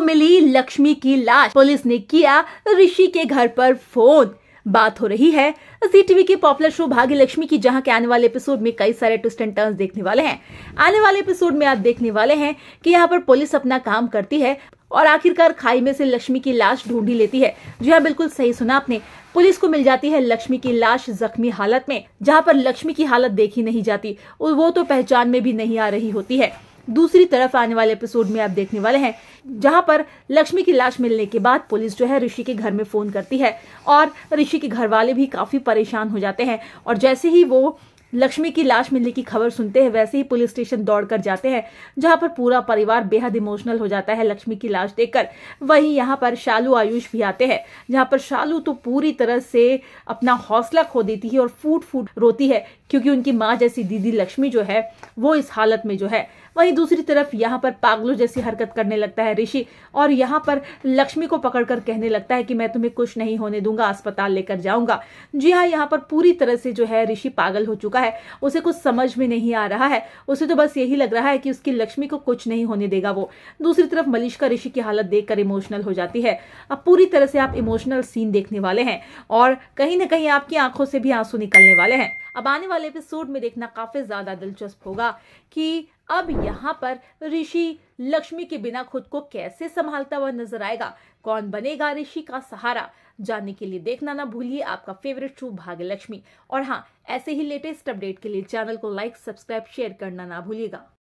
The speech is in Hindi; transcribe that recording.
मिली लक्ष्मी की लाश पुलिस ने किया ऋषि के घर पर फोन बात हो रही है जी टीवी के पॉपुलर शो भाग्य लक्ष्मी की जहां के आने वाले एपिसोड में कई सारे ट्विस्ट एंड टर्न्स देखने वाले हैं आने वाले एपिसोड में आप देखने वाले हैं कि यहाँ पर पुलिस अपना काम करती है और आखिरकार खाई में से लक्ष्मी की लाश ढूंढी लेती है जी हाँ बिल्कुल सही सुना आपने पुलिस को मिल जाती है लक्ष्मी की लाश जख्मी हालत में जहाँ पर लक्ष्मी की हालत देखी नहीं जाती वो तो पहचान में भी नहीं आ रही होती है दूसरी तरफ आने वाले एपिसोड में आप देखने वाले हैं जहां पर लक्ष्मी की लाश मिलने के बाद पुलिस जो है ऋषि के घर में फोन करती है और ऋषि के घर वाले भी काफी परेशान हो जाते हैं और जैसे ही वो लक्ष्मी की लाश मिलने की खबर सुनते हैं वैसे ही पुलिस स्टेशन दौड़कर जाते हैं जहां पर पूरा परिवार बेहद इमोशनल हो जाता है लक्ष्मी की लाश देखकर वहीं यहाँ पर शालू आयुष भी आते हैं जहाँ पर शालू तो पूरी तरह से अपना हौसला खो देती है और फूट फूट रोती है क्योंकि उनकी माँ जैसी दीदी लक्ष्मी जो है वो इस हालत में जो है वहीं दूसरी तरफ यहाँ पर पागलों जैसी हरकत करने लगता है ऋषि और यहाँ पर लक्ष्मी को पकड़कर कहने लगता है कि मैं तुम्हें कुछ नहीं होने दूंगा अस्पताल लेकर जाऊंगा जी हाँ यहाँ पर पूरी तरह से जो है ऋषि पागल हो चुका चुका है उसे कुछ समझ में नहीं आ रहा है उसे तो बस यही लग रहा है कि उसकी लक्ष्मी को कुछ नहीं होने देगा वो दूसरी तरफ मलिश्का ऋषि की हालत देखकर इमोशनल हो जाती है अब पूरी तरह से आप इमोशनल सीन देखने वाले हैं और कहीं ना कहीं आपकी आंखों से भी आंसू निकलने वाले हैं अब आने वाले एपिसोड में देखना काफ़ी ज़्यादा दिलचस्प होगा कि अब यहाँ पर ऋषि लक्ष्मी के बिना खुद को कैसे संभालता हुआ नजर आएगा कौन बनेगा ऋषि का सहारा जानने के लिए देखना ना भूलिए आपका फेवरेट शो भाग्य लक्ष्मी और हाँ ऐसे ही लेटेस्ट अपडेट के लिए चैनल को लाइक सब्सक्राइब शेयर करना ना भूलिएगा